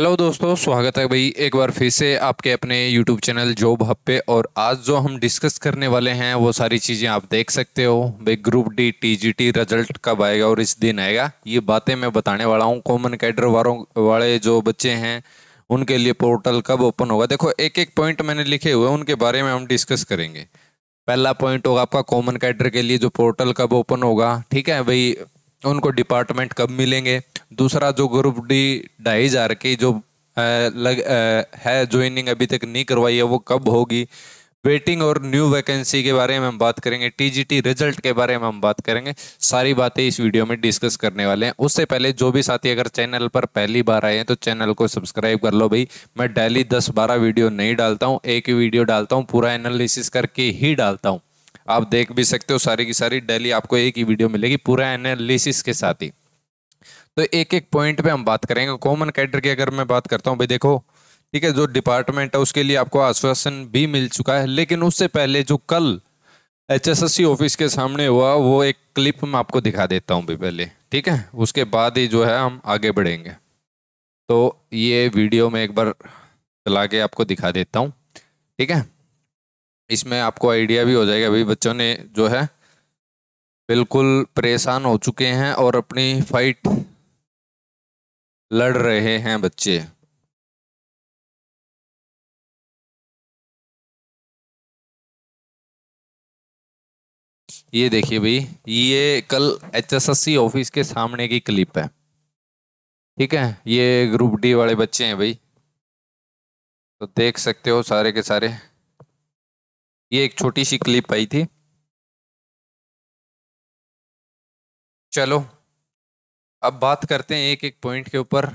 hello दोस्तों स्वागत है भाई एक बार फिर से आपके अपने यूट्यूब चैनल जॉब हब पे और आज जो हम डिस्कस करने वाले हैं वो सारी चीज़ें आप देख सकते हो भाई ग्रुप डी टीजीटी रिजल्ट कब आएगा और इस दिन आएगा ये बातें मैं बताने वाला हूँ कॉमन कैडर वालों वाले जो बच्चे हैं उनके लिए पोर्टल कब ओपन होगा देखो एक एक पॉइंट मैंने लिखे हुए उनके बारे में हम डिस्कस करेंगे पहला पॉइंट होगा आपका कॉमन कैडर के लिए जो पोर्टल कब ओपन होगा ठीक है भाई उनको डिपार्टमेंट कब मिलेंगे दूसरा जो ग्रुप डी ढाई हज़ार की जो आ, लग आ, है ज्वाइनिंग अभी तक नहीं करवाई है वो कब होगी वेटिंग और न्यू वैकेंसी के बारे में हम बात करेंगे टीजीटी रिजल्ट के बारे में हम बात करेंगे सारी बातें इस वीडियो में डिस्कस करने वाले हैं उससे पहले जो भी साथी अगर चैनल पर पहली बार आए हैं तो चैनल को सब्सक्राइब कर लो भाई मैं डेली दस बारह वीडियो नहीं डालता हूँ एक ही वीडियो डालता हूँ पूरा एनालिसिस करके ही डालता हूँ आप देख भी सकते हो सारी की सारी डेली आपको एक ही वीडियो मिलेगी पूरा एनालिसिस के साथ ही तो एक एक पॉइंट पे हम बात करेंगे कॉमन कैडर की अगर मैं बात करता हूँ भाई देखो ठीक है जो डिपार्टमेंट है उसके लिए आपको आश्वासन भी मिल चुका है लेकिन उससे पहले जो कल एच ऑफिस के सामने हुआ वो एक क्लिप मैं आपको दिखा देता हूँ भी पहले ठीक है उसके बाद ही जो है हम आगे बढ़ेंगे तो ये वीडियो में एक बार चला के आपको दिखा देता हूँ ठीक है इसमें आपको आइडिया भी हो जाएगा भाई बच्चों ने जो है बिल्कुल परेशान हो चुके हैं और अपनी फाइट लड़ रहे हैं बच्चे ये देखिए भाई ये कल एचएसएससी ऑफिस के सामने की क्लिप है ठीक है ये ग्रुप डी वाले बच्चे हैं भाई तो देख सकते हो सारे के सारे ये एक छोटी सी क्लिप आई थी चलो अब बात करते हैं एक एक पॉइंट के ऊपर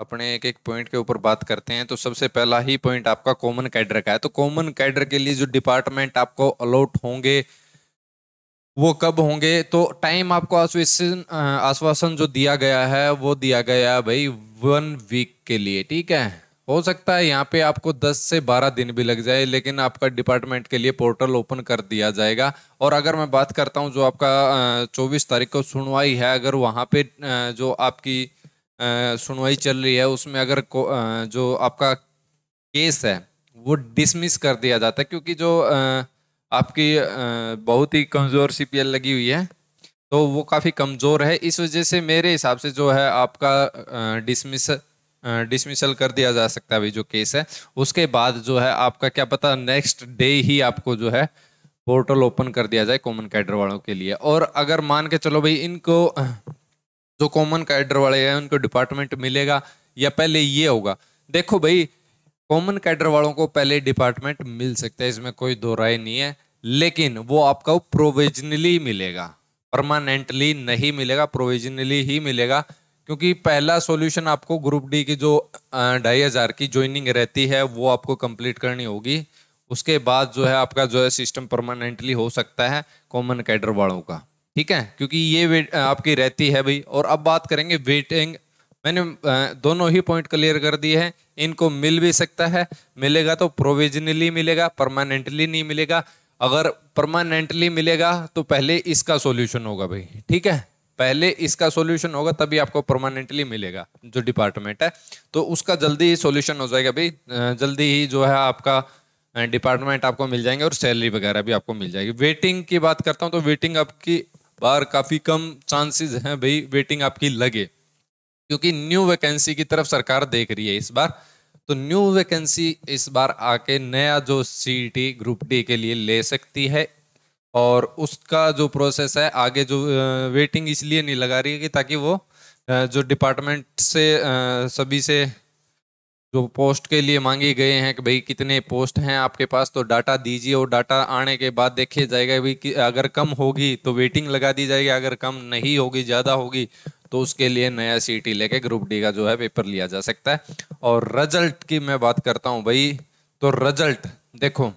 अपने एक एक पॉइंट के ऊपर बात करते हैं तो सबसे पहला ही पॉइंट आपका कॉमन कैडर का है तो कॉमन कैडर के लिए जो डिपार्टमेंट आपको अलॉट होंगे वो कब होंगे तो टाइम आपको आश्वासन आश्वासन जो दिया गया है वो दिया गया है भाई वन वीक के लिए ठीक है हो सकता है यहाँ पे आपको 10 से 12 दिन भी लग जाए लेकिन आपका डिपार्टमेंट के लिए पोर्टल ओपन कर दिया जाएगा और अगर मैं बात करता हूँ जो आपका 24 तारीख को सुनवाई है अगर वहाँ पे जो आपकी सुनवाई चल रही है उसमें अगर जो आपका केस है वो डिसमिस कर दिया जाता है क्योंकि जो आपकी बहुत ही कमज़ोर सी लगी हुई है तो वो काफ़ी कमज़ोर है इस वजह से मेरे हिसाब से जो है आपका डिसमिस डिसमिसल कर दिया जा सकता है अभी जो केस है उसके बाद जो है आपका क्या पता नेक्स्ट डे ही आपको जो है पोर्टल ओपन कर दिया जाए कॉमन कैडर वालों के लिए और अगर मान के चलो भाई इनको जो कॉमन कैडर वाले हैं उनको डिपार्टमेंट मिलेगा या पहले ये होगा देखो भाई कॉमन कैडर वालों को पहले डिपार्टमेंट मिल सकता है इसमें कोई दो राय नहीं है लेकिन वो आपका प्रोविजनली मिलेगा परमानेंटली नहीं मिलेगा प्रोविजनली ही मिलेगा क्योंकि पहला सॉल्यूशन आपको ग्रुप डी की जो ढाई हज़ार की ज्वाइनिंग रहती है वो आपको कंप्लीट करनी होगी उसके बाद जो है आपका जो है सिस्टम परमानेंटली हो सकता है कॉमन कैडर वालों का ठीक है क्योंकि ये वेट आपकी रहती है भाई और अब बात करेंगे वेटिंग मैंने दोनों ही पॉइंट क्लियर कर दिए हैं इनको मिल भी सकता है मिलेगा तो प्रोविजनली मिलेगा परमानेंटली नहीं मिलेगा अगर परमानेंटली मिलेगा तो पहले इसका सॉल्यूशन होगा भाई ठीक है पहले इसका सॉल्यूशन होगा तभी आपको परमानेंटली मिलेगा जो डिपार्टमेंट है तो उसका जल्दी ही सॉल्यूशन हो जाएगा भाई जल्दी ही जो है आपका डिपार्टमेंट आपको मिल जाएंगे और सैलरी वगैरह भी आपको मिल जाएगी वेटिंग की बात करता हूँ तो वेटिंग आपकी बार काफ़ी कम चांसेस हैं भाई वेटिंग आपकी लगे क्योंकि न्यू वैकेंसी की तरफ सरकार देख रही है इस बार तो न्यू वैकेंसी इस बार आके नया जो सी ग्रुप डी के लिए ले सकती है और उसका जो प्रोसेस है आगे जो वेटिंग इसलिए नहीं लगा रही है कि ताकि वो जो डिपार्टमेंट से सभी से जो पोस्ट के लिए मांगे गए हैं कि भाई कितने पोस्ट हैं आपके पास तो डाटा दीजिए और डाटा आने के बाद देखे जाएगा भाई कि अगर कम होगी तो वेटिंग लगा दी जाएगी अगर कम नहीं होगी ज़्यादा होगी तो उसके लिए नया सी टी लेके ग्रुप डी का जो है पेपर लिया जा सकता है और रिजल्ट की मैं बात करता हूँ भाई तो रिजल्ट देखो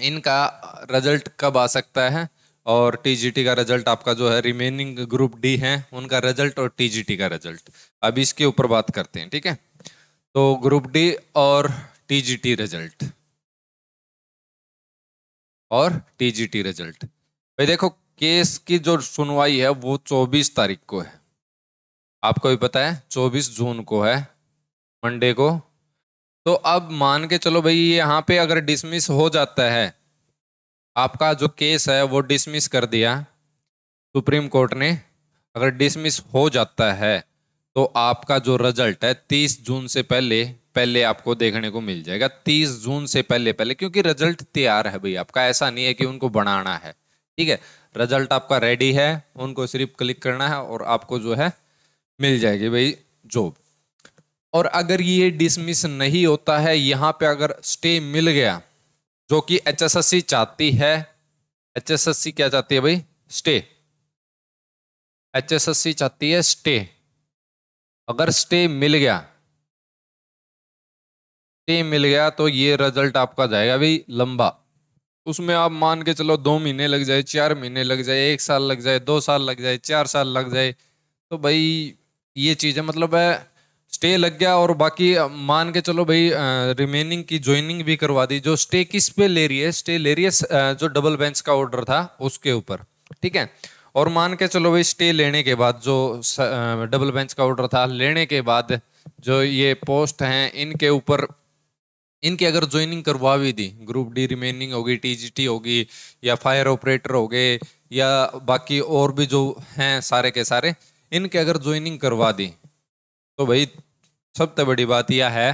इनका रिजल्ट कब आ सकता है और टीजीटी का रिजल्ट आपका जो है रिमेनिंग ग्रुप डी है उनका रिजल्ट और टीजीटी का रिजल्ट अब इसके ऊपर बात करते हैं ठीक है तो ग्रुप डी और टीजीटी रिजल्ट और टीजीटी रिजल्ट भाई देखो केस की जो सुनवाई है वो 24 तारीख को है आपको भी पता है 24 जून को है मंडे को तो अब मान के चलो भाई यहाँ पे अगर डिसमिस हो जाता है आपका जो केस है वो डिसमिस कर दिया सुप्रीम कोर्ट ने अगर डिसमिस हो जाता है तो आपका जो रिजल्ट है तीस जून से पहले पहले आपको देखने को मिल जाएगा तीस जून से पहले पहले क्योंकि रिजल्ट तैयार है भाई आपका ऐसा नहीं है कि उनको बनाना है ठीक है रिजल्ट आपका रेडी है उनको सिर्फ क्लिक करना है और आपको जो है मिल जाएगी भाई जॉब और अगर ये डिसमिस नहीं होता है यहाँ पे अगर स्टे मिल गया जो कि एचएसएससी चाहती है एचएसएससी क्या चाहती है भाई स्टे एचएसएससी चाहती है स्टे अगर स्टे मिल गया स्टे मिल गया तो ये रिजल्ट आपका जाएगा भाई लंबा उसमें आप मान के चलो दो महीने लग जाए चार महीने लग जाए एक साल लग जाए दो साल लग जाए चार साल लग जाए तो भाई ये चीज़ है मतलब है स्टे लग गया और बाकी मान के चलो भाई रिमेनिंग की ज्वाइनिंग भी करवा दी जो स्टे किस पे ले रही है स्टे ले रही है जो डबल बेंच का ऑर्डर था उसके ऊपर ठीक है और मान के चलो भाई स्टे लेने के बाद जो डबल बेंच का ऑर्डर था लेने के बाद जो ये पोस्ट हैं इनके ऊपर इनकी अगर ज्वाइनिंग करवा भी दी ग्रुप डी रिमेनिंग होगी टीजीटी होगी या फायर ऑपरेटर हो गए या बाकी और भी जो हैं सारे के सारे इनके अगर ज्वाइनिंग करवा दी तो भाई सबसे बड़ी बात यह है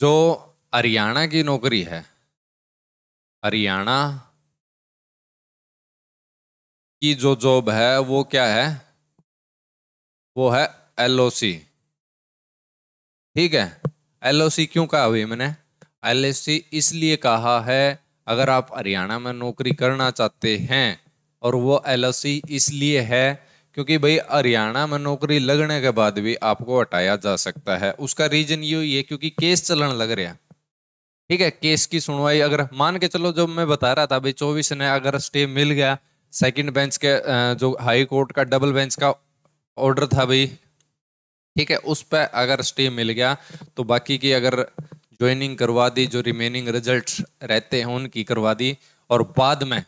जो हरियाणा की नौकरी है हरियाणा की जो जॉब है वो क्या है वो है एलओसी ठीक है एलओसी क्यों कहा हुई मैंने एलओसी इसलिए कहा है अगर आप हरियाणा में नौकरी करना चाहते हैं और वो एलओसी इसलिए है क्योंकि भाई हरियाणा में नौकरी लगने के बाद भी आपको हटाया जा सकता है उसका रीजन ये हुई है क्योंकि केस चलन लग रहा ठीक है केस की सुनवाई अगर मान के चलो जो मैं बता रहा था भाई चौबीस ने अगर स्टे मिल गया सेकंड बेंच के जो हाई कोर्ट का डबल बेंच का ऑर्डर था भाई ठीक है उस पर अगर स्टे मिल गया तो बाकी की अगर ज्वाइनिंग करवा दी जो रिमेनिंग रिजल्ट रहते हैं उनकी करवा दी और बाद में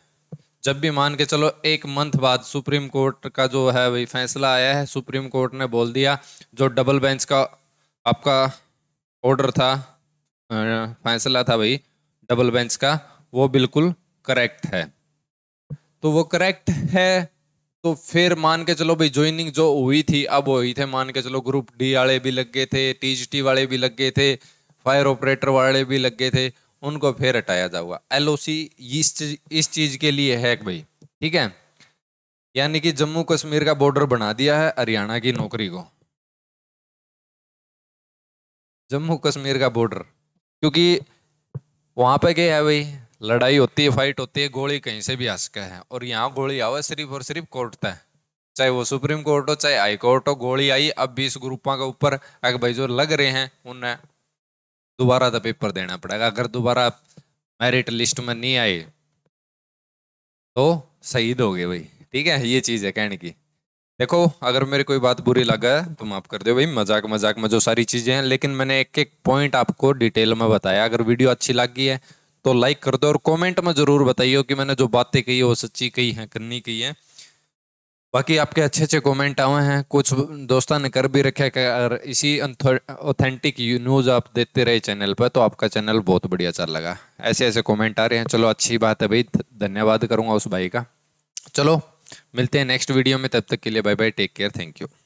जब भी मान के चलो एक मंथ बाद सुप्रीम कोर्ट का जो है वही फैसला आया है सुप्रीम कोर्ट ने बोल दिया जो डबल बेंच का आपका ऑर्डर था फैसला था भाई डबल बेंच का वो बिल्कुल करेक्ट है तो वो करेक्ट है तो फिर मान के चलो भाई ज्वाइनिंग जो हुई थी अब हुई थे मान के चलो ग्रुप डी वाले भी लग गए थे टी वाले भी लग गए थे फायर ऑपरेटर वाले भी लग गए थे उनको फिर हटाया जाऊगा एल ओ सी इस चीज के लिए है भाई ठीक है यानी कि जम्मू कश्मीर का बॉर्डर बना दिया है हरियाणा की नौकरी को जम्मू कश्मीर का बॉर्डर क्योंकि वहां पे क्या है भाई लड़ाई होती है फाइट होती है गोली कहीं से भी आ सके है और यहाँ गोली आवे सिर्फ और सिर्फ कोर्ट तक चाहे वो सुप्रीम कोर्ट हो चाहे हाई कोर्ट हो गोली आई अब बीस ग्रुपा के ऊपर भाई जो लग रहे हैं उन्हें दोबारा तो पेपर देना पड़ेगा अगर दोबारा मेरिट लिस्ट में नहीं आए तो शहीद हो गए भाई ठीक है ये चीज़ है कहने की देखो अगर मेरी कोई बात बुरी लगा है तो माफ़ कर दो भाई मजाक मजाक में जो सारी चीज़ें हैं लेकिन मैंने एक एक पॉइंट आपको डिटेल में बताया अगर वीडियो अच्छी लगी है तो लाइक कर दो और कमेंट में ज़रूर बताइए कि मैंने जो बातें कही है वो सच्ची कही हैं करनी कही है बाकी आपके अच्छे अच्छे कमेंट आए हैं कुछ दोस्तों ने कर भी रखे कि अगर इसी ऑथेंटिक न्यूज़ आप देते रहे चैनल पर तो आपका चैनल बहुत बढ़िया चल लगा ऐसे ऐसे कमेंट आ रहे हैं चलो अच्छी बात है भाई धन्यवाद करूँगा उस भाई का चलो मिलते हैं नेक्स्ट वीडियो में तब तक के लिए bye bye take care thank you